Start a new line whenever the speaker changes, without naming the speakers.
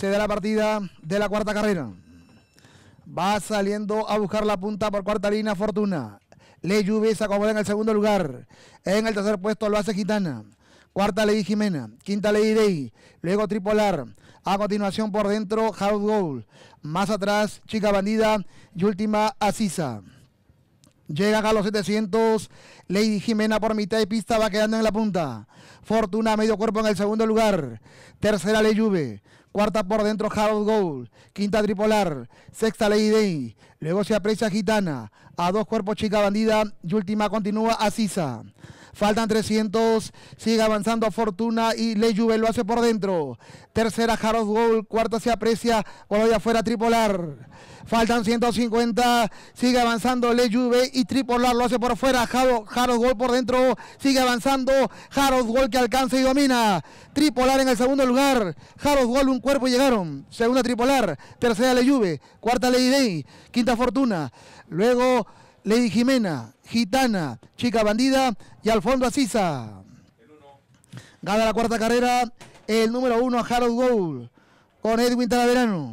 se da la partida de la cuarta carrera. Va saliendo a buscar la punta por cuarta línea Fortuna. Le Lluve se acomoda en el segundo lugar. En el tercer puesto lo hace Gitana. Cuarta Lady Jimena. Quinta Lady Day. Luego Tripolar. A continuación por dentro House Gold. Más atrás Chica Bandida y última Asisa. Llegan a los 700. Lady Jimena por mitad de pista va quedando en la punta. Fortuna medio cuerpo en el segundo lugar. Tercera Ley Lluve. Cuarta por dentro, Harold Gold. Quinta tripolar. Sexta Lady Day. Luego se aprecia Gitana. A dos cuerpos, chica bandida. Y última continúa Asisa. Faltan 300. Sigue avanzando Fortuna y Leyuve lo hace por dentro. Tercera, Harold Gold. Cuarta se aprecia. Cuando de afuera, tripolar. Faltan 150. Sigue avanzando Leyuve y tripolar lo hace por fuera. Harold Gold por dentro. Sigue avanzando. Harold Gold que alcanza y domina. Tripolar en el segundo lugar. Harold Gold un cuerpo llegaron. Segunda tripolar. Tercera Leyuve. Cuarta Lady Day. Quinta Fortuna. Luego Lady Jimena. Gitana, Chica Bandida y al fondo Asisa. Gana la cuarta carrera el número uno Harold Gould con Edwin Talaverano.